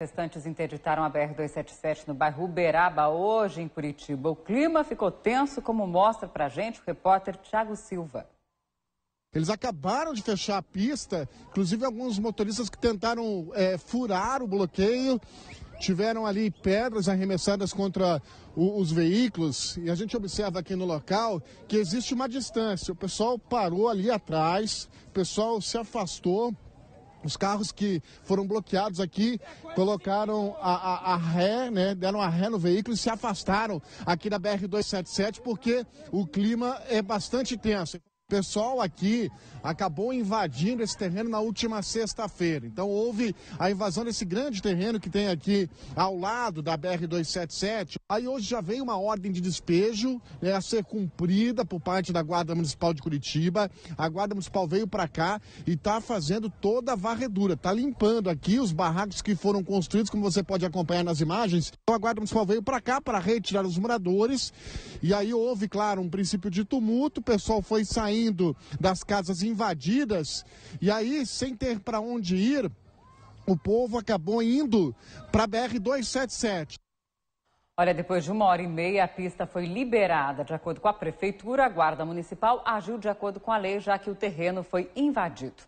Manifestantes interditaram a BR-277 no bairro Uberaba, hoje em Curitiba. O clima ficou tenso, como mostra pra gente o repórter Tiago Silva. Eles acabaram de fechar a pista, inclusive alguns motoristas que tentaram é, furar o bloqueio tiveram ali pedras arremessadas contra o, os veículos e a gente observa aqui no local que existe uma distância. O pessoal parou ali atrás, o pessoal se afastou os carros que foram bloqueados aqui colocaram a, a, a, ré, né, deram a ré no veículo e se afastaram aqui da BR-277 porque o clima é bastante tenso. O pessoal aqui acabou invadindo esse terreno na última sexta-feira. Então houve a invasão desse grande terreno que tem aqui ao lado da BR-277, Aí hoje já vem uma ordem de despejo né, a ser cumprida por parte da Guarda Municipal de Curitiba. A Guarda Municipal veio para cá e está fazendo toda a varredura, está limpando aqui os barracos que foram construídos, como você pode acompanhar nas imagens. Então a Guarda Municipal veio para cá para retirar os moradores e aí houve, claro, um princípio de tumulto. O pessoal foi saindo das casas invadidas e aí, sem ter para onde ir, o povo acabou indo para a BR 277. Olha, depois de uma hora e meia, a pista foi liberada. De acordo com a prefeitura, a guarda municipal agiu de acordo com a lei, já que o terreno foi invadido.